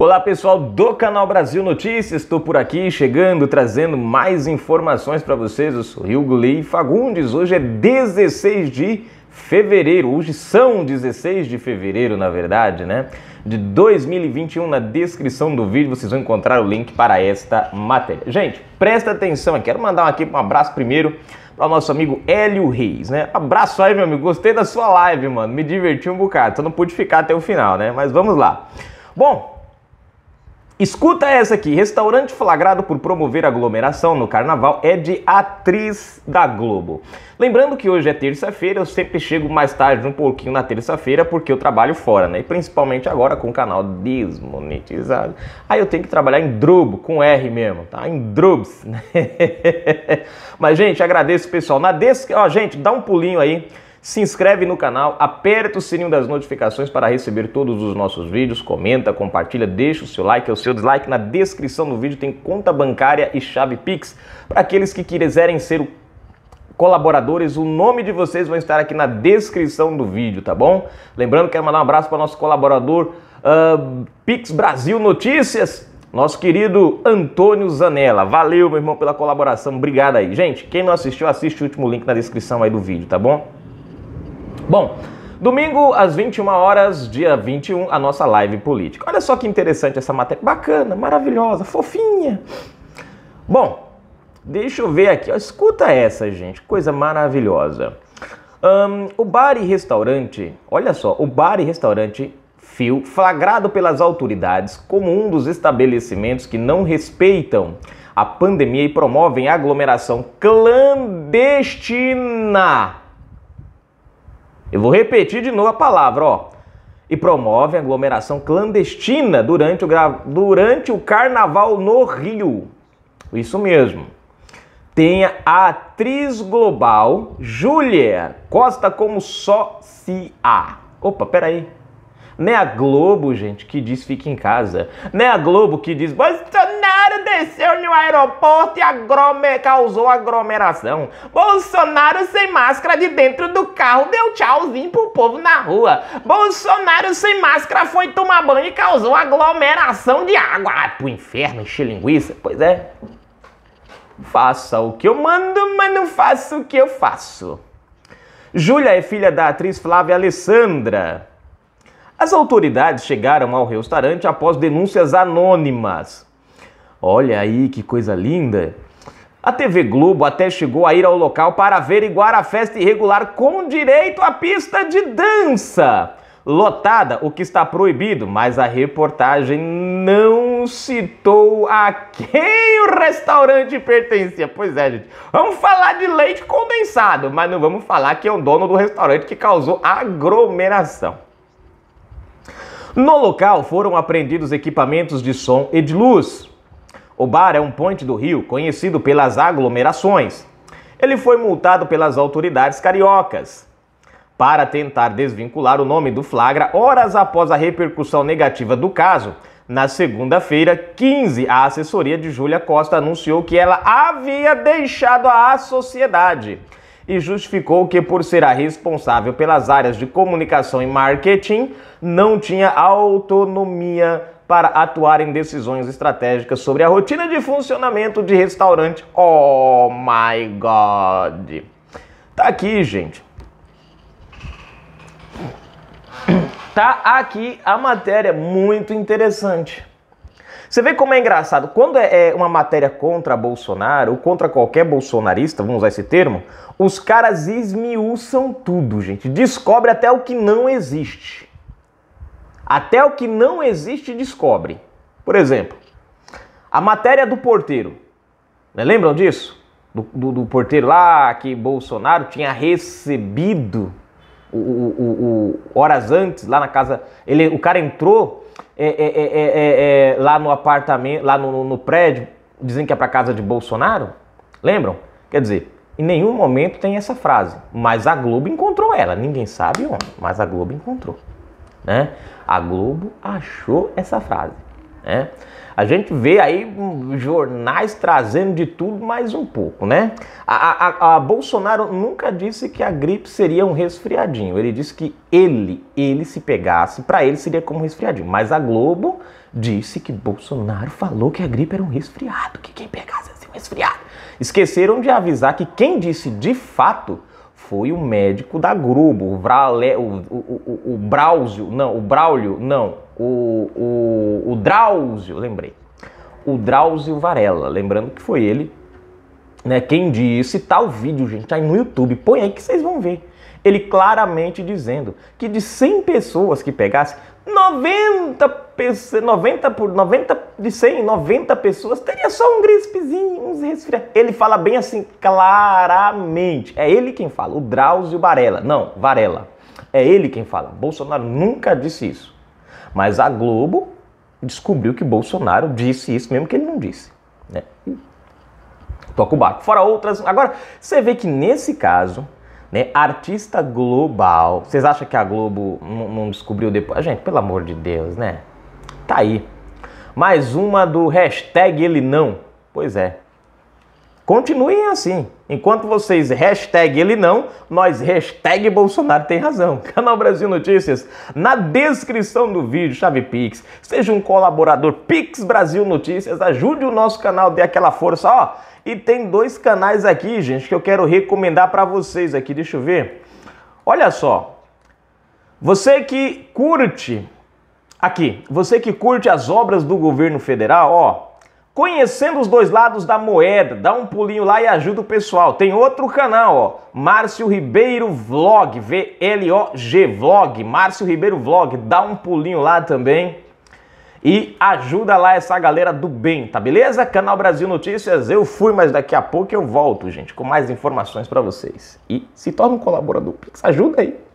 Olá pessoal do canal Brasil Notícias, estou por aqui chegando, trazendo mais informações para vocês. Eu sou Rio Lee Fagundes, hoje é 16 de fevereiro, hoje são 16 de fevereiro, na verdade, né? De 2021, na descrição do vídeo vocês vão encontrar o link para esta matéria. Gente, presta atenção, eu quero mandar aqui um abraço primeiro para o nosso amigo Hélio Reis, né? Abraço aí, meu amigo, gostei da sua live, mano, me diverti um bocado, só não pude ficar até o final, né? Mas vamos lá. Bom, Escuta essa aqui: restaurante flagrado por promover aglomeração no carnaval é de atriz da Globo. Lembrando que hoje é terça-feira, eu sempre chego mais tarde um pouquinho na terça-feira porque eu trabalho fora, né? E principalmente agora com o canal desmonetizado. Aí eu tenho que trabalhar em Drubo, com R mesmo, tá? Em Drubs. Mas, gente, agradeço o pessoal. Na des... Ó, gente, dá um pulinho aí se inscreve no canal, aperta o sininho das notificações para receber todos os nossos vídeos, comenta, compartilha, deixa o seu like ou seu dislike. Na descrição do vídeo tem conta bancária e chave Pix para aqueles que quiserem ser colaboradores, o nome de vocês vai estar aqui na descrição do vídeo, tá bom? Lembrando, que quero mandar um abraço para nosso colaborador uh, Pix Brasil Notícias, nosso querido Antônio Zanella. Valeu, meu irmão, pela colaboração. Obrigado aí. Gente, quem não assistiu, assiste o último link na descrição aí do vídeo, tá bom? Bom, domingo às 21 horas, dia 21, a nossa live política. Olha só que interessante essa matéria. Bacana, maravilhosa, fofinha. Bom, deixa eu ver aqui. Ó, escuta essa, gente. Coisa maravilhosa. Um, o bar e restaurante, olha só, o bar e restaurante Fio, flagrado pelas autoridades como um dos estabelecimentos que não respeitam a pandemia e promovem aglomeração clandestina eu vou repetir de novo a palavra, ó. E promove aglomeração clandestina durante o, durante o carnaval no Rio. Isso mesmo. Tenha a atriz global Julia Costa como sócia. Opa, peraí. Não é a Globo, gente, que diz fique em casa. Não é a Globo que diz, mas tá Aconteceu no aeroporto e agrome... causou aglomeração. Bolsonaro sem máscara de dentro do carro deu tchauzinho pro povo na rua. Bolsonaro sem máscara foi tomar banho e causou aglomeração de água. Ah, pro inferno, encher linguiça. Pois é. Faça o que eu mando, mas não faça o que eu faço. Júlia é filha da atriz Flávia Alessandra. As autoridades chegaram ao restaurante após denúncias anônimas. Olha aí que coisa linda! A TV Globo até chegou a ir ao local para averiguar a festa irregular com direito à pista de dança. Lotada, o que está proibido, mas a reportagem não citou a quem o restaurante pertencia. Pois é, gente. Vamos falar de leite condensado, mas não vamos falar que é o dono do restaurante que causou aglomeração. No local foram apreendidos equipamentos de som e de luz. O bar é um ponte do Rio conhecido pelas aglomerações. Ele foi multado pelas autoridades cariocas para tentar desvincular o nome do flagra horas após a repercussão negativa do caso. Na segunda-feira, 15, a assessoria de Júlia Costa anunciou que ela havia deixado a sociedade e justificou que, por ser a responsável pelas áreas de comunicação e marketing, não tinha autonomia para atuar em decisões estratégicas sobre a rotina de funcionamento de restaurante. Oh my god! Tá aqui, gente. Tá aqui a matéria muito interessante. Você vê como é engraçado. Quando é, é uma matéria contra Bolsonaro, ou contra qualquer bolsonarista, vamos usar esse termo, os caras esmiuçam tudo, gente. Descobre até o que não existe. Até o que não existe descobre. Por exemplo, a matéria do porteiro. Né? Lembram disso? Do, do, do, porteiro lá que Bolsonaro tinha recebido o, o, o, horas antes lá na casa. Ele, o cara entrou é, é, é, lá no apartamento, lá no, no prédio, dizendo que é para casa de Bolsonaro. Lembram? Quer dizer, em nenhum momento tem essa frase, mas a Globo encontrou ela. Ninguém sabe onde, mas a Globo encontrou, né? A Globo achou essa frase. Né? A gente vê aí jornais trazendo de tudo mais um pouco, né? A, a, a, Bolsonaro nunca disse que a gripe seria um resfriadinho. Ele disse que ele, ele se pegasse, para ele seria como um resfriadinho. Mas a Globo disse que Bolsonaro falou que a gripe era um resfriado, que quem pegasse ia ser um resfriado. Esqueceram de avisar que quem disse de fato foi o médico da Grubo, o, Vrale, o, o, o, o Brauzio, não, o Braulio, não, o, o, o Drauzio, lembrei. O Drauzio Varela, lembrando que foi ele, né, quem disse Tá o vídeo, gente, tá aí no YouTube, põe aí que vocês vão ver ele claramente dizendo que de 100 pessoas que pegasse, 90 90 por 90 de 100, 90 pessoas teria só um grispezinho, uns resfriados. Ele fala bem assim claramente. É ele quem fala, o Drauzio Varela. Não, Varela. É ele quem fala. Bolsonaro nunca disse isso. Mas a Globo descobriu que Bolsonaro disse isso mesmo que ele não disse, né? Toca o barco. Fora outras. Agora, você vê que nesse caso, né? Artista global. Vocês acham que a Globo não descobriu depois? Ah, gente, pelo amor de Deus, né? Tá aí. Mais uma do hashtag ele não. Pois é. Continuem assim. Enquanto vocês hashtag ele não, nós hashtag Bolsonaro tem razão. Canal Brasil Notícias, na descrição do vídeo, chave Pix. Seja um colaborador Pix Brasil Notícias, ajude o nosso canal, dê aquela força, ó. E tem dois canais aqui, gente, que eu quero recomendar para vocês aqui. Deixa eu ver. Olha só. Você que curte aqui, você que curte as obras do governo federal, ó, conhecendo os dois lados da moeda. Dá um pulinho lá e ajuda o pessoal. Tem outro canal, ó, Márcio Ribeiro Vlog, V L O G Vlog, Márcio Ribeiro Vlog. Dá um pulinho lá também e ajuda lá essa galera do bem, tá beleza? Canal Brasil Notícias, eu fui, mas daqui a pouco eu volto, gente, com mais informações para vocês. E se torna um colaborador ajuda aí.